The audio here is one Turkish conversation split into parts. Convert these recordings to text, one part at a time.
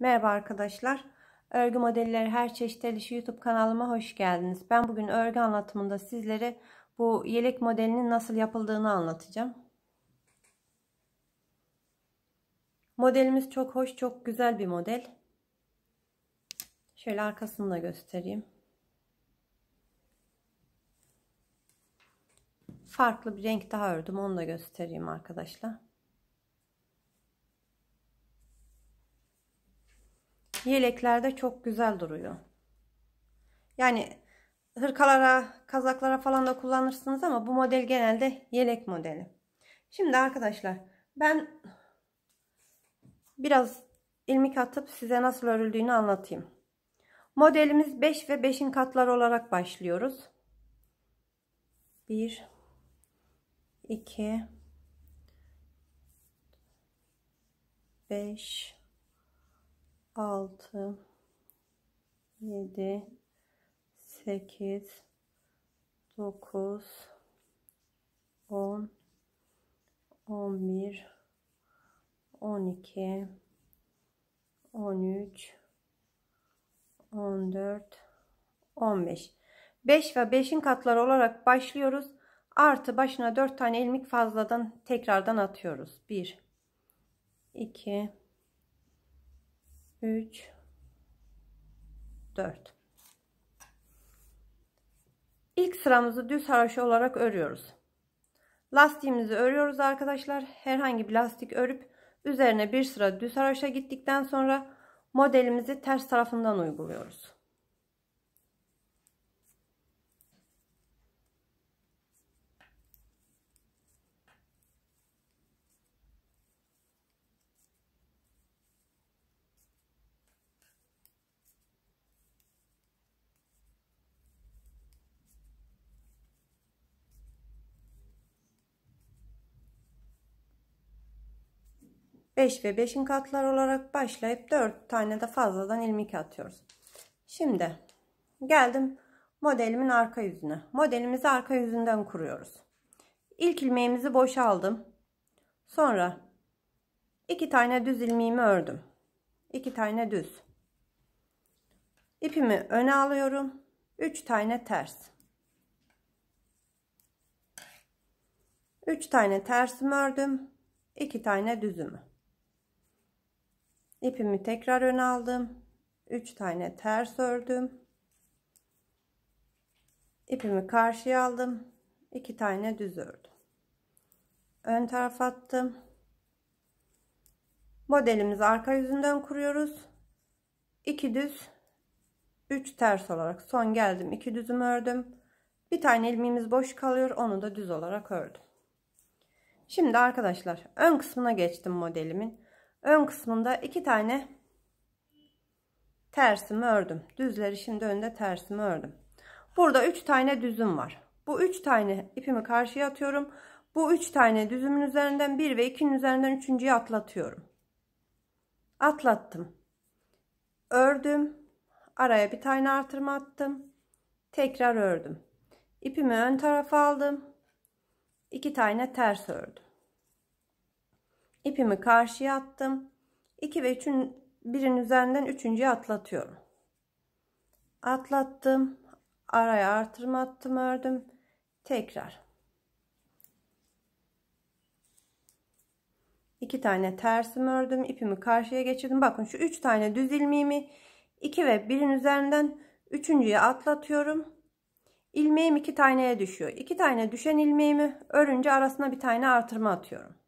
Merhaba arkadaşlar. Örgü modelleri her çeşit el YouTube kanalıma hoş geldiniz. Ben bugün örgü anlatımında sizlere bu yelek modelinin nasıl yapıldığını anlatacağım. Modelimiz çok hoş, çok güzel bir model. Şöyle arkasını da göstereyim. Farklı bir renk daha ördüm. Onu da göstereyim arkadaşlar. yeleklerde çok güzel duruyor. Yani hırkalara, kazaklara falan da kullanırsınız ama bu model genelde yelek modeli. Şimdi arkadaşlar ben biraz ilmik atıp size nasıl örüldüğünü anlatayım. Modelimiz 5 ve 5'in katları olarak başlıyoruz. 1 2 5 6 7 8 9 10 11 12 13 14 15 5 ve 5'in katları olarak başlıyoruz. Artı başına 4 tane ilmek fazladan tekrardan atıyoruz. 1 2 3 4 ilk sıramızı düz haroşa olarak örüyoruz lastiğimizi örüyoruz arkadaşlar herhangi bir lastik örüp üzerine bir sıra düz haroşa gittikten sonra modelimizi ters tarafından uyguluyoruz 5 ve 5'in katları olarak başlayıp 4 tane de fazladan ilmek atıyoruz. Şimdi geldim modelimin arka yüzüne. Modelimizi arka yüzünden kuruyoruz. İlk ilmeğimizi boşa aldım. Sonra iki tane düz ilmeğimi ördüm. İki tane düz. İpimi öne alıyorum. 3 tane ters. 3 tane tersimi ördüm. 2 tane düzümü ipimi tekrar ön aldım 3 tane ters ördüm ipimi karşıya aldım 2 tane düz ördüm ön taraf attım modelimizi arka yüzünden kuruyoruz 2 düz 3 ters olarak son geldim 2 düzüm ördüm bir tane ilmeğimiz boş kalıyor onu da düz olarak ördüm şimdi arkadaşlar ön kısmına geçtim modelimin Ön kısmında iki tane tersimi ördüm. Düzleri şimdi önde tersimi ördüm. Burada üç tane düzüm var. Bu üç tane ipimi karşıya atıyorum. Bu üç tane düzümün üzerinden bir ve ikinin üzerinden üçüncüyü atlatıyorum. Atlattım. Ördüm. Araya bir tane artırma attım. Tekrar ördüm. İpimi ön tarafa aldım. İki tane ters ördüm ipimi karşıya attım. 2 ve 3'ün birin üzerinden 3.'ye atlatıyorum. Atlattım. Araya artırma attım, ördüm. Tekrar. 2 tane tersim ördüm. ipimi karşıya geçirdim. Bakın şu 3 tane düz ilmeğimi 2 ve 1'in üzerinden 3.'ye atlatıyorum. İlmeğim 2 taneye düşüyor. 2 tane düşen ilmeğimi örünce arasına bir tane artırma atıyorum.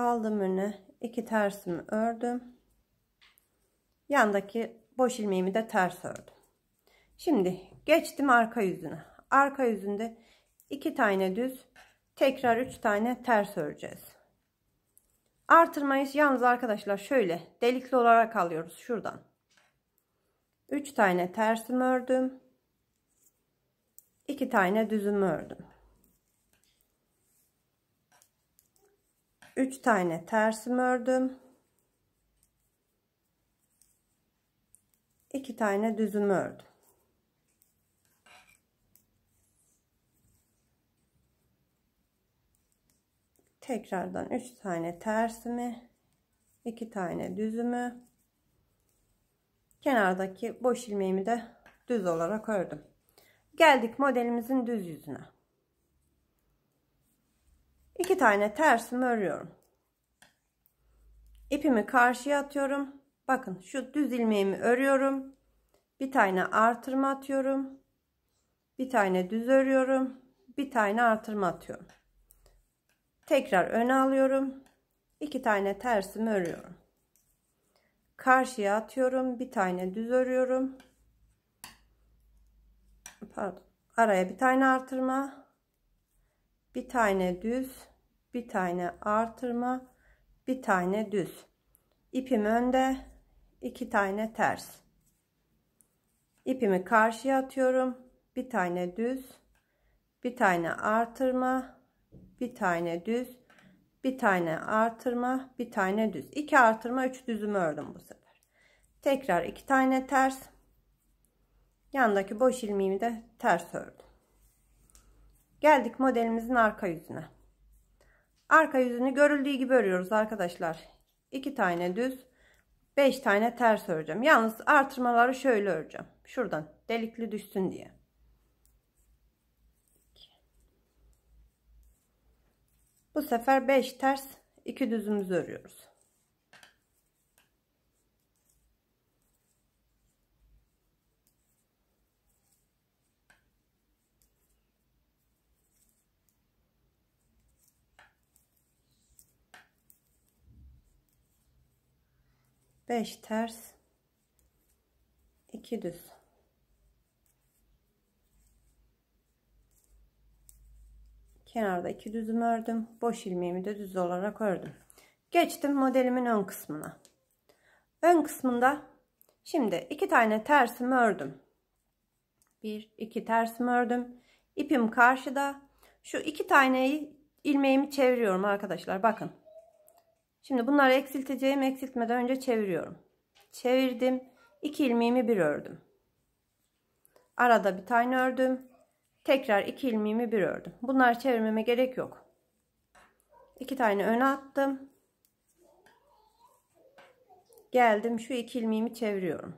aldım öne iki tersimi ördüm yandaki boş ilmeğimi de ters ördüm şimdi geçtim arka yüzüne arka yüzünde iki tane düz tekrar üç tane ters öreceğiz Artırmayız yalnız arkadaşlar şöyle delikli olarak alıyoruz şuradan 3 tane tersimi ördüm 2 tane düzümü ördüm 3 tane tersim ördüm. 2 tane düzümü ördüm. Tekrardan 3 tane tersimi, 2 tane düzümü, kenardaki boş ilmeğimi de düz olarak ördüm. Geldik modelimizin düz yüzüne iki tane tersimi örüyorum. İpimi karşıya atıyorum. Bakın şu düz ilmeğimi örüyorum. Bir tane artırma atıyorum. Bir tane düz örüyorum. Bir tane artırma atıyorum. Tekrar öne alıyorum. iki tane tersimi örüyorum. Karşıya atıyorum. Bir tane düz örüyorum. Pardon. Araya bir tane artırma. Bir tane düz bir tane artırma bir tane düz ipim önde iki tane ters ipimi karşıya atıyorum bir tane düz bir tane artırma bir tane düz bir tane artırma bir tane düz iki artırma üç düzümü ördüm bu sefer tekrar iki tane ters yandaki boş ilmeğimi de ters ördüm geldik modelimizin arka yüzüne Arka yüzünü görüldüğü gibi örüyoruz arkadaşlar. 2 tane düz, 5 tane ters öreceğim. Yalnız artırmaları şöyle öreceğim. Şuradan delikli düşsün diye. Bu sefer 5 ters 2 düzümüzü örüyoruz. 5 ters 2 düz kenarda 2 düzüm ördüm boş ilmeğimi de düz olarak ördüm geçtim modelimin ön kısmına ön kısmında şimdi iki tane tersimi ördüm bir iki tersimi ördüm ipim karşıda şu iki taneyi ilmeğimi çeviriyorum arkadaşlar bakın Şimdi bunları eksilteceğim. Eksiltmeden önce çeviriyorum. Çevirdim. 2 ilmeğimi bir ördüm. Arada bir tane ördüm. Tekrar 2 ilmeğimi bir ördüm. Bunları çevirmeme gerek yok. 2 tane öne attım. Geldim şu 2 ilmeğimi çeviriyorum.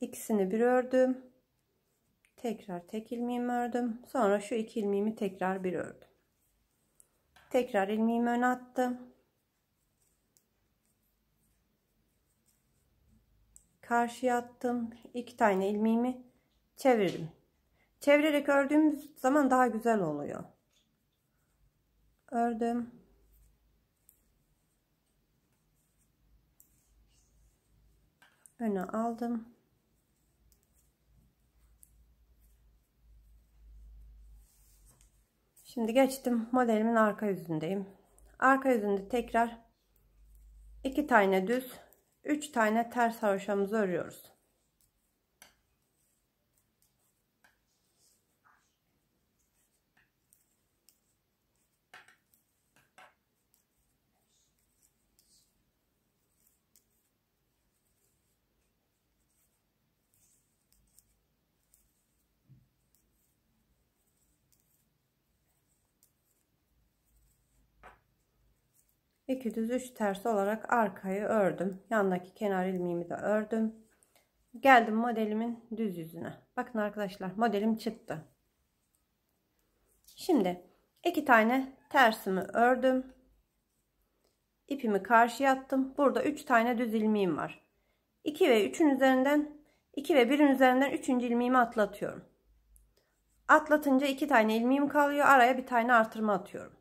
İkisini bir ördüm tekrar tek ilmeğimi ördüm sonra şu iki ilmeğimi tekrar bir ördüm tekrar ilmeğimi öne attım karşıya attım İki tane ilmeğimi çevirdim çevirerek ördüğümüz zaman daha güzel oluyor ördüm öne aldım Şimdi geçtim modelimin arka yüzündeyim. Arka yüzünde tekrar iki tane düz, üç tane ters haroşamızı örüyoruz. 2 düz 3 ters olarak arkayı ördüm. Yandaki kenar ilmeğimi de ördüm. Geldim modelimin düz yüzüne. Bakın arkadaşlar modelim çıktı. Şimdi iki tane tersimi ördüm. İpimi karşıya attım. Burada üç tane düz ilmeğim var. 2 ve 3'ün üzerinden 2 ve 1'in üzerinden 3. ilmeğimi atlatıyorum. Atlatınca 2 tane ilmeğim kalıyor. Araya bir tane artırma atıyorum.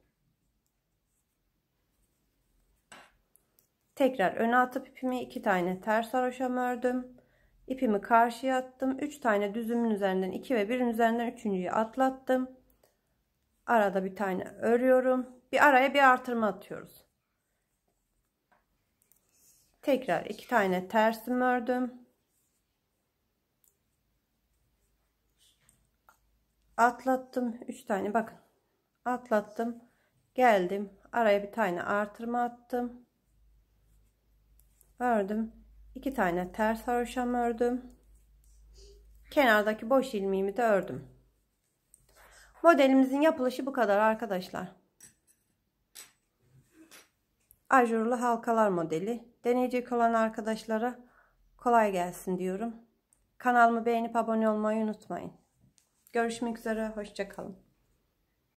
Tekrar öne atıp ipimi iki tane ters haroşam ördüm. İpimi karşıya attım. 3 tane düzümün üzerinden 2 ve 1'in üzerinden 3.'yü atlattım. Arada bir tane örüyorum. Bir araya bir artırma atıyoruz. Tekrar 2 tane tersim ördüm. Atlattım 3 tane bakın. Atlattım. Geldim. Araya bir tane artırma attım ördüm. 2 tane ters haroşam ördüm. Kenardaki boş ilmeğimi de ördüm. Modelimizin yapılışı bu kadar arkadaşlar. Ajurlu halkalar modeli. Deneyecek olan arkadaşlara kolay gelsin diyorum. Kanalımı beğenip abone olmayı unutmayın. Görüşmek üzere. Hoşçakalın.